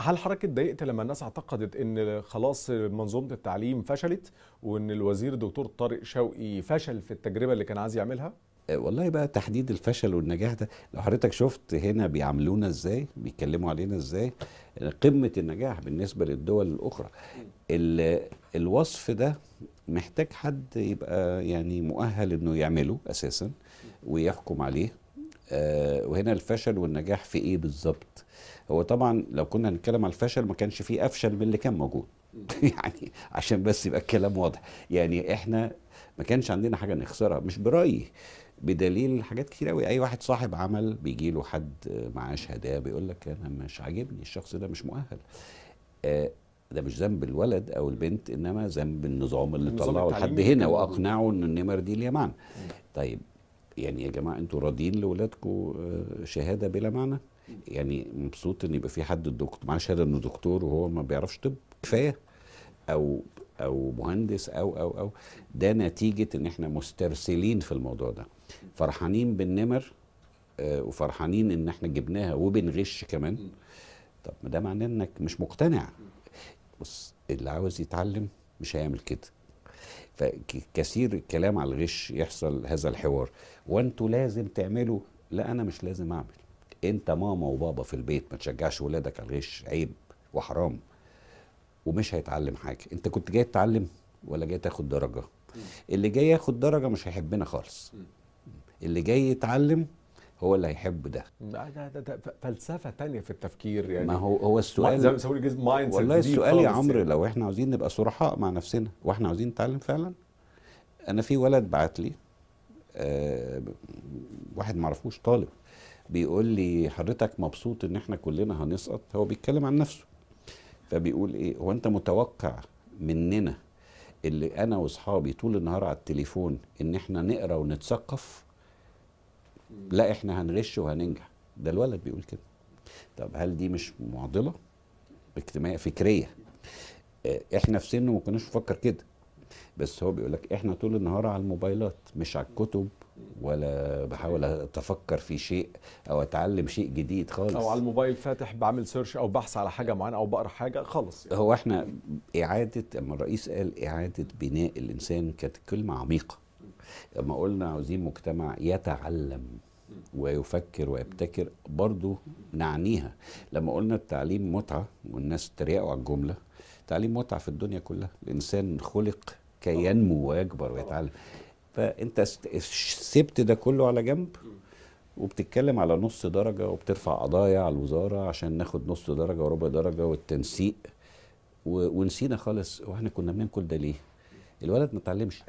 هل حضرتك اتضايقت لما الناس اعتقدت ان خلاص منظومه التعليم فشلت وان الوزير الدكتور طارق شوقي فشل في التجربه اللي كان عايز يعملها؟ أه، والله بقى تحديد الفشل والنجاح ده لو حضرتك شفت هنا بيعاملونا ازاي بيتكلموا علينا ازاي قمه النجاح بالنسبه للدول الاخرى الوصف ده محتاج حد يبقى يعني مؤهل انه يعمله اساسا ويحكم عليه آه، وهنا الفشل والنجاح في ايه بالظبط هو طبعا لو كنا هنتكلم على الفشل ما كانش فيه افشل من اللي كان موجود يعني عشان بس يبقى الكلام واضح يعني احنا ما كانش عندنا حاجه نخسرها مش برايي بدليل حاجات كتير قوي اي واحد صاحب عمل بيجي له حد معاه شهاده بيقول لك انا مش عاجبني الشخص ده مش مؤهل آه، ده مش ذنب الولد او البنت انما ذنب النظام اللي طلعه لحد هنا أيوة. واقنعه ان النمر دي اليمن طيب يعني يا جماعه انتوا راضيين لاولادكم آه، شهاده بلا معنى يعني مبسوط ان يبقى في حد الدكتور معاه شهاده انه دكتور وهو ما بيعرفش طب كفايه او او مهندس او او او ده نتيجه ان احنا مسترسلين في الموضوع ده فرحانين بالنمر آه، وفرحانين ان احنا جبناها وبنغش كمان طب ما ده معناه انك مش مقتنع بص اللي عاوز يتعلم مش هيعمل كده فكثير الكلام على الغش يحصل هذا الحوار وانتوا لازم تعملوا لا انا مش لازم اعمل انت ماما وبابا في البيت ما تشجعش ولادك على الغش عيب وحرام ومش هيتعلم حاجه انت كنت جاي تتعلم ولا جاي تاخد درجه اللي جاي ياخد درجه مش هيحبنا خالص اللي جاي يتعلم هو اللي هيحب ده. ده, ده, ده فلسفه تانية في التفكير يعني ما هو هو السؤال والله السؤال يا عمرو يعني. لو احنا عاوزين نبقى صرحاء مع نفسنا واحنا عاوزين نتعلم فعلا انا في ولد بعت لي آه واحد معرفوش طالب بيقول لي حضرتك مبسوط ان احنا كلنا هنسقط هو بيتكلم عن نفسه فبيقول ايه هو انت متوقع مننا اللي انا واصحابي طول النهار على التليفون ان احنا نقرا ونتثقف لا احنا هنغش وهننجح ده الولد بيقول كده طب هل دي مش معضله اجتماعيه فكريه آه، احنا في سنه ما كناش نفكر كده بس هو بيقول لك احنا طول النهار على الموبايلات مش على الكتب ولا بحاول اتفكر في شيء او اتعلم شيء جديد خالص او على الموبايل فاتح بعمل سيرش او بحث على حاجه معينه او بقرا حاجه خالص يعني. هو احنا اعاده اما الرئيس قال اعاده بناء الانسان كانت كلمه عميقه لما قلنا عاوزين مجتمع يتعلم ويفكر ويبتكر برضو نعنيها لما قلنا التعليم متعة والناس تريقوا على الجملة التعليم متعة في الدنيا كلها الإنسان خلق كي ينمو ويكبر ويتعلم فأنت سبت ده كله على جنب وبتتكلم على نص درجة وبترفع قضايا على الوزارة عشان ناخد نص درجة وربع درجة والتنسيق ونسينا خالص واحنا كنا بناكل ده ليه؟ الولد ما اتعلمش